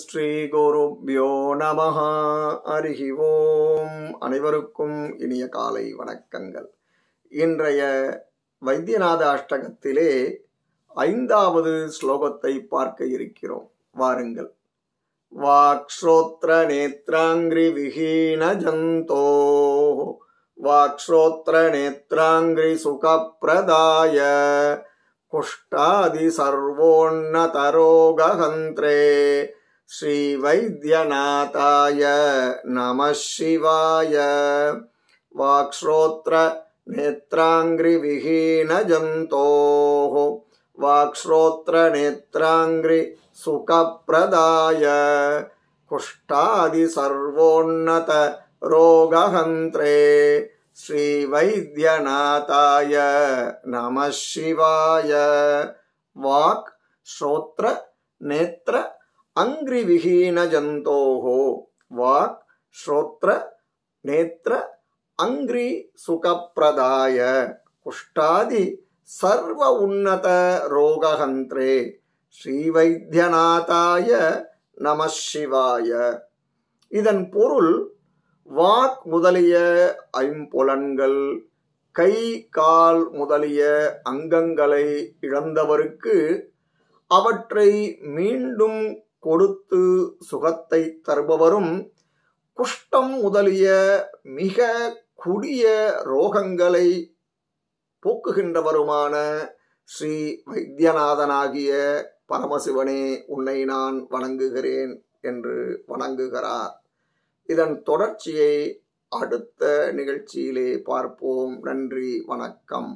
ஸ்ரீகுருப்யோ நம அருகி ஓம் அனைவருக்கும் இனிய காலை வணக்கங்கள் இன்றைய வைத்தியநாத அஷ்டகத்திலே ஐந்தாவது ஸ்லோகத்தை பார்க்க இருக்கிறோம் வாருங்கள் வாக்ஷோத்ர நேத்ராங்கிரி விஹீன ஜந்தோ வாக்ஷோத்ர நேத்ராங்கிரி சுகப்பிரதாய குஷ்டாதி சர்வோன்னதரோகஹந்த்ரே श्रीवैद्यनाथाय नमः शिवाय वाक्श्रोत्र वाक्श्रोत्र वाक् श्रोत्रनेत्राङ्ग्रिविहीनजन्तोः वाक्श्रोत्रनेत्राङ्घ्रिसुखप्रदाय रोगहन्त्रे श्रीवैद्यनाथाय नमः शिवाय वाक् श्रोत्र नेत्र அங்கிரிவிஹீனஜந்தோः வாக் ஸ்ரோத்ர நேத்திர அங்கிரி சுகப்பிரதாய குஷ்டாதி சர்வ உன்னத ரோகஹந்திரே ஸ்ரீவைத்தியநாதாய நம சிவாய இதன் பொருள் வாக் முதலிய ஐம்புலன்கள் கை கால் முதலிய அங்கங்களை இழந்தவருக்கு அவற்றை மீண்டும் கொடுத்து சுகத்தை தருபவரும் குஷ்டம் முதலிய மிக குடிய ரோகங்களை போக்குகின்றவருமான ஸ்ரீ வைத்தியநாதனாகிய பரமசிவனே உன்னை நான் வணங்குகிறேன் என்று வணங்குகிறார் இதன் தொடர்ச்சியை அடுத்த நிகழ்ச்சியிலே பார்ப்போம் நன்றி வணக்கம்